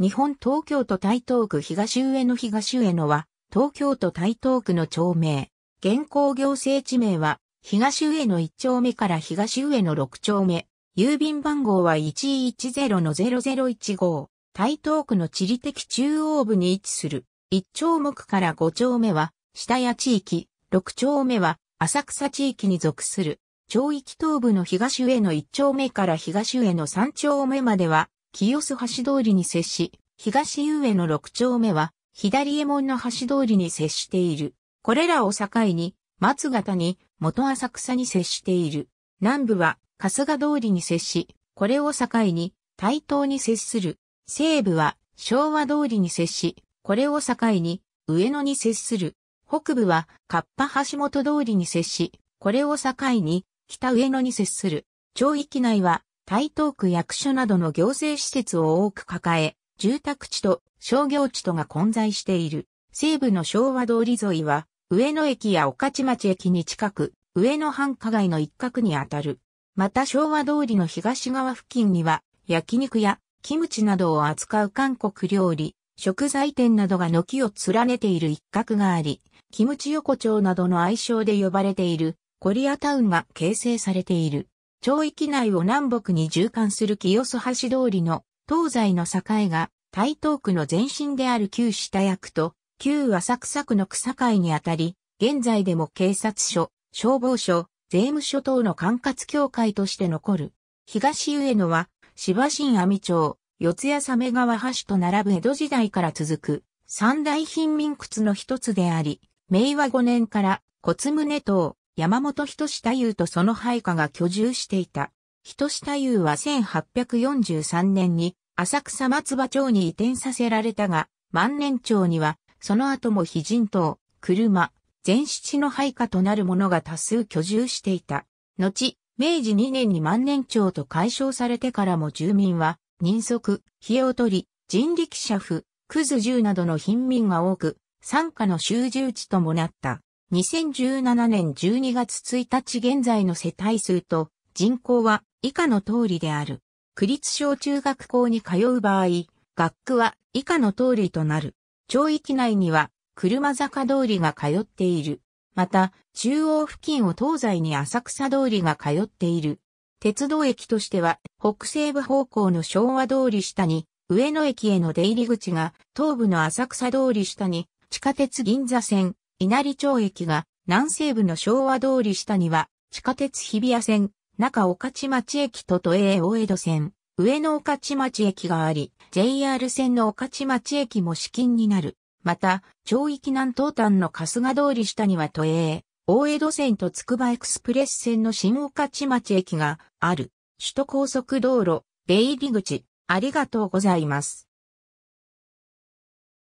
日本東京都台東区東上野東上野は、東京都台東区の町名。現行行政地名は、東上野1丁目から東上野6丁目。郵便番号は110-0015。台東区の地理的中央部に位置する。1丁目から5丁目は、下谷地域。6丁目は、浅草地域に属する。町域東部の東上野1丁目から東上野3丁目までは、清洲橋通りに接し、東上の6丁目は、左衛門の橋通りに接している。これらを境に、松形に、元浅草に接している。南部は、春日通りに接し、これを境に、台東に接する。西部は、昭和通りに接し、これを境に、上野に接する。北部は、河童橋本通りに接し、これを境に、北上野に接する。町域内は、台東区役所などの行政施設を多く抱え、住宅地と商業地とが混在している。西部の昭和通り沿いは、上野駅や御徒町駅に近く、上野繁華街の一角にあたる。また昭和通りの東側付近には、焼肉やキムチなどを扱う韓国料理、食材店などが軒を連ねている一角があり、キムチ横丁などの愛称で呼ばれているコリアタウンが形成されている。町域内を南北に縦貫する清洲橋通りの東西の境が台東区の前身である旧下役と旧浅草区の草会にあたり、現在でも警察署、消防署、税務署等の管轄協会として残る。東上野は芝新網町、四谷鮫川橋と並ぶ江戸時代から続く三大貧民窟の一つであり、明和5年から骨宗等、山本人志太夫とその配下が居住していた。人志太夫は1843年に浅草松葉町に移転させられたが、万年町には、その後も非人島、車、全七の配下となる者が多数居住していた。後、明治2年に万年町と解消されてからも住民は、人足、火を取り、人力車夫、クズ銃などの貧民が多く、参加の集中地ともなった。2017年12月1日現在の世帯数と人口は以下の通りである。区立小中学校に通う場合、学区は以下の通りとなる。町域内には車坂通りが通っている。また、中央付近を東西に浅草通りが通っている。鉄道駅としては、北西部方向の昭和通り下に、上野駅への出入り口が、東部の浅草通り下に、地下鉄銀座線、稲荷町駅が南西部の昭和通り下には地下鉄日比谷線、中御徒町駅と都営大江戸線、上野御徒町駅があり、JR 線の御徒町駅も資金になる。また、町域南東端の春日通り下には都営、大江戸線とつくばエクスプレス線の新御徒町駅がある。首都高速道路、出入り口、ありがとうございます。